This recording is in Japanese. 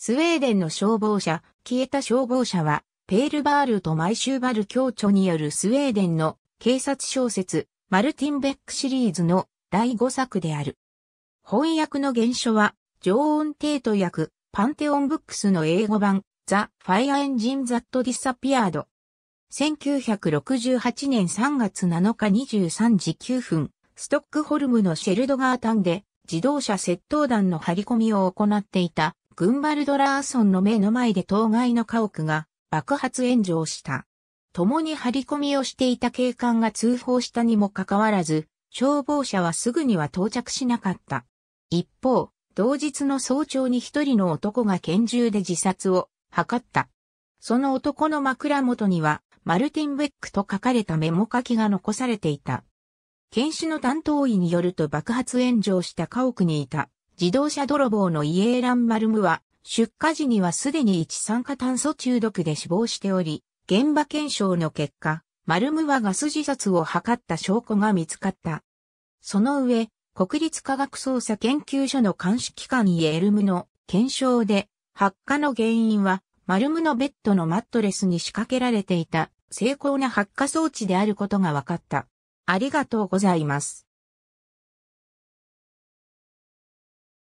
スウェーデンの消防車、消えた消防車は、ペールバールとマイシューバル協著によるスウェーデンの警察小説、マルティンベックシリーズの第5作である。翻訳の原書は、ジョーン・テイト役、パンテオン・ブックスの英語版、ザ・ファイア・エンジン・ザット・ディサピアード。1968年3月7日23時9分、ストックホルムのシェルドガータンで、自動車窃盗団の張り込みを行っていたグンバルド・ラーソンの目の前で当該の家屋が爆発炎上した。共に張り込みをしていた警官が通報したにもかかわらず、消防車はすぐには到着しなかった。一方、同日の早朝に一人の男が拳銃で自殺を図った。その男の枕元には、マルティン・ベックと書かれたメモ書きが残されていた。検視の担当医によると爆発炎上した家屋にいた自動車泥棒のイエーラン・マルムは、出火時にはすでに一酸化炭素中毒で死亡しており、現場検証の結果、マルムはガス自殺を図った証拠が見つかった。その上、国立科学捜査研究所の監視機関イエルムの検証で、発火の原因は、マルムのベッドのマットレスに仕掛けられていた、精巧な発火装置であることが分かった。ありがとうございます。